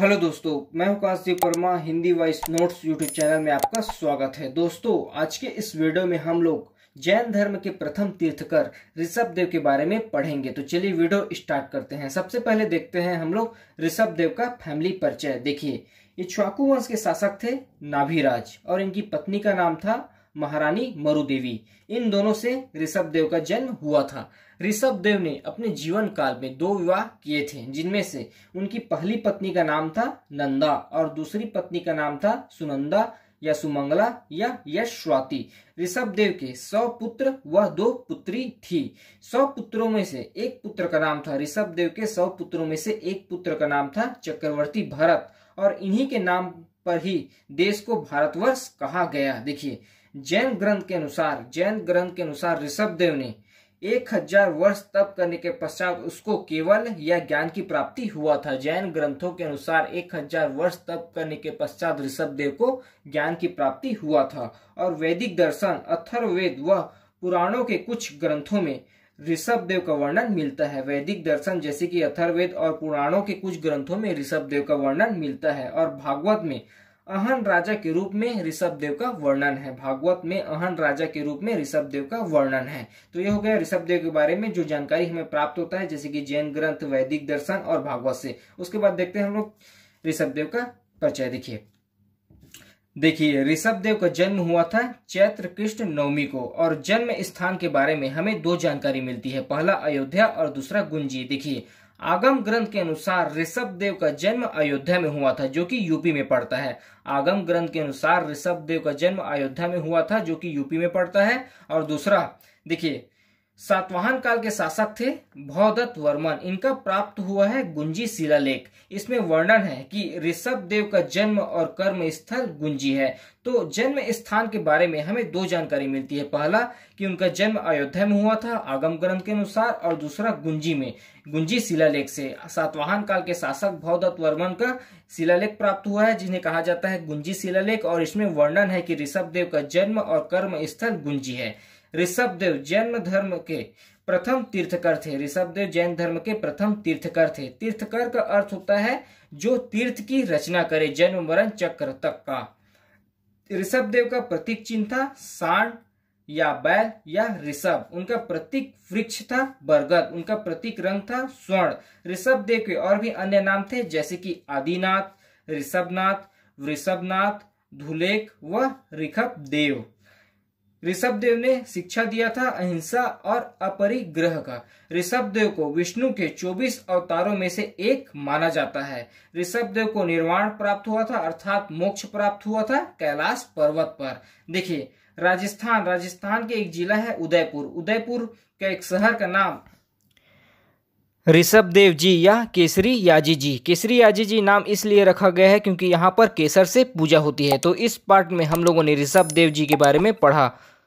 hello दोस्तों मैं हूं Kashdeep Verma Hindi voice notes YouTube channel में आपका स्वागत है दोस्तों आज के इस वीडियो में हम लोग जैन धर्म के प्रथम तीर्थकर ऋषभ देव के बारे में पढ़ेंगे तो चलिए वीडियो स्टार्ट करते हैं सबसे पहले देखते हैं हम लोग ऋषभ देव का फैमिली परिचय देखिए ये छुआकू वंश के शासक थे नाभिराज और इनकी पत्नी का नाम था महारानी मरुदेवी इन दोनों से ऋषभ देव का जन्म हुआ था ऋषभ देव ने अपने जीवन काल में दो विवाह किए थे जिनमें से उनकी पहली पत्नी का नाम था नंदा और दूसरी पत्नी का नाम था सुनंदा या सुमंगला या यशस्वाति ऋषभ देव के सौ पुत्र व दो पुत्री थी सौ पुत्रों में से एक पुत्र का नाम था ऋषभ देव के सौ पुत्रों में से एक पुत्र का नाम था चक्रवर्ती भरत और इन्हीं के नाम पर ही देश को भारतवर्ष कहा गया देखिए जैन ग्रंथ के अनुसार जैन ग्रंथ के अनुसार ऋषभ देव ने एक हजार वर्ष तप करने के पश्चात उसको केवल या ज्ञान की प्राप्ति हुआ था जैन ग्रंथों के अनुसार एक हजार वर्ष तप करने के पश्चात ऋषभ देव को ज्ञान की प्राप्ति हुआ था और वैदिक दर्शन अथर्वेद व पुराणों के कुछ ग्रंथों में ऋषभ देव का वर्णन मिलता है वैदिक दर्शन जैसे कि अथर्वेद और पुराणों के कुछ ग्रंथों में ऋषभ देव का वर्णन मिलता है और भागवत में अहन राजा के रूप में ऋषभ देव का वर्णन है भागवत में अहन राजा के रूप में ऋषभ देव का वर्णन है तो ये हो गया ऋषभ देव के बारे में जो जानकारी हमें प्राप्त होता है जैसे कि जैन ग्रंथ वैदिक दर्शन और भागवत से उसके बाद देखते हैं हम लोग ऋषभ देव का परिचय देखिए देखिए ऋषभ देव का जन्म हुआ था चैत्र कृष्ण नवमी को और जन्म स्थान के बारे में हमें दो जानकारी मिलती है पहला अयोध्या और दूसरा गुंजी देखिए आगम ग्रंथ के अनुसार ऋषभ देव का जन्म अयोध्या में हुआ था जो कि यूपी में पड़ता है आगम ग्रंथ के अनुसार ऋषभ देव का जन्म अयोध्या में हुआ था जो कि यूपी में पड़ता है और दूसरा देखिए सातवाहन काल के शासक थे भौदत्त वर्मन इनका प्राप्त हुआ है गुंजी शिलालेख इसमें वर्णन है कि ऋषभ देव का जन्म और कर्म स्थल गुंजी है तो जन्म स्थान के बारे में हमें दो जानकारी मिलती है पहला कि उनका जन्म अयोध्या में हुआ था आगम ग्रंथ के अनुसार और दूसरा गुंजी में गुंजी शिलालेख से सातवाहन काल के शासक भौदत्त वर्मन का शिलालेख प्राप्त हुआ है जिन्हें कहा जाता है गुंजी शिलालेख और इसमें वर्णन है कि ऋषभ देव का जन्म और कर्म स्थल गुंजी है ऋषभ देव जैन धर्म के प्रथम तीर्थकर थे ऋषभ देव जैन धर्म के प्रथम तीर्थकर थे तीर्थकर का अर्थ होता है जो तीर्थ की रचना करे जन्म मरण चक्र तक का ऋषभ देव का प्रतीक चिन्ह था सांड या बैल या ऋषभ उनका प्रतीक वृक्ष था बरगद उनका प्रतीक रंग था स्वर्ण ऋषभ देव के और भी अन्य नाम थे जैसे कि आदिनाथ ऋषभनाथ वृषभनाथ धुलेख व ऋषभ देव ऋषभ देव ने शिक्षा दिया था अहिंसा और अपरिग्रह का ऋषभ देव को विष्णु के 24 अवतारों में से एक माना जाता है ऋषभ देव को निर्वाण प्राप्त हुआ था अर्थात मोक्ष प्राप्त हुआ था कैलाश पर्वत पर देखिए राजस्थान राजस्थान के एक जिला है उदयपुर उदयपुर का एक शहर का नाम ऋषभ देव जी या केसरी याजी जी केसरी याजी जी नाम इसलिए रखा गया है क्योंकि यहाँ पर केसर से पूजा होती है तो इस पार्ट में हम लोगों ने ऋषभ देव जी के बारे में पढ़ा